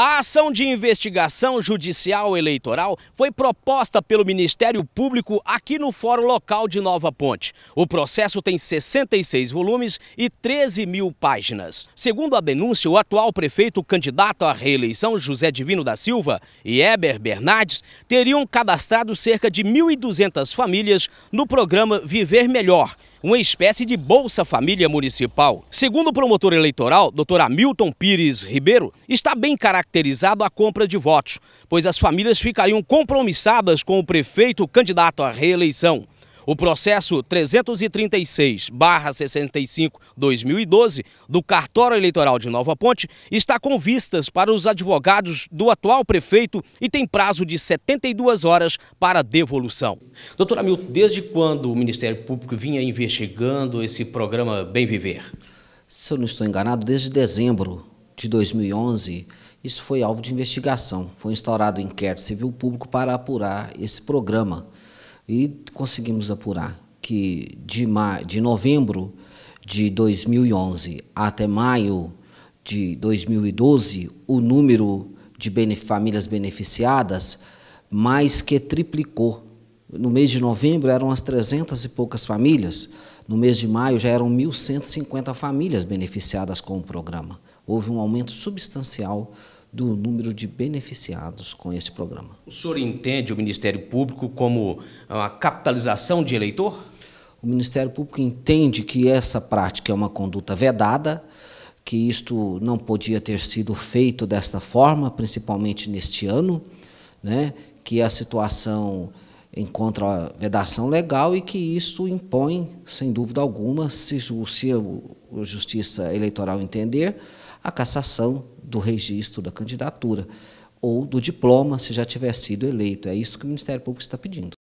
A ação de investigação judicial eleitoral foi proposta pelo Ministério Público aqui no Fórum Local de Nova Ponte. O processo tem 66 volumes e 13 mil páginas. Segundo a denúncia, o atual prefeito candidato à reeleição, José Divino da Silva, e Heber Bernardes teriam cadastrado cerca de 1.200 famílias no programa Viver Melhor uma espécie de Bolsa Família Municipal. Segundo o promotor eleitoral, Dr. Hamilton Pires Ribeiro, está bem caracterizado a compra de votos, pois as famílias ficariam compromissadas com o prefeito candidato à reeleição. O processo 336-65-2012 do Cartório Eleitoral de Nova Ponte está com vistas para os advogados do atual prefeito e tem prazo de 72 horas para devolução. Doutora Milton, desde quando o Ministério Público vinha investigando esse programa Bem Viver? Se eu não estou enganado, desde dezembro de 2011, isso foi alvo de investigação. Foi instaurado um inquérito civil público para apurar esse programa. E conseguimos apurar que de, ma de novembro de 2011 até maio de 2012, o número de famílias beneficiadas mais que triplicou. No mês de novembro eram as 300 e poucas famílias, no mês de maio já eram 1.150 famílias beneficiadas com o programa. Houve um aumento substancial do número de beneficiados com esse programa. O senhor entende o Ministério Público como uma capitalização de eleitor? O Ministério Público entende que essa prática é uma conduta vedada, que isto não podia ter sido feito desta forma, principalmente neste ano, né? que a situação encontra vedação legal e que isso impõe, sem dúvida alguma, se, se a Justiça Eleitoral entender, a cassação do registro da candidatura ou do diploma, se já tiver sido eleito. É isso que o Ministério Público está pedindo.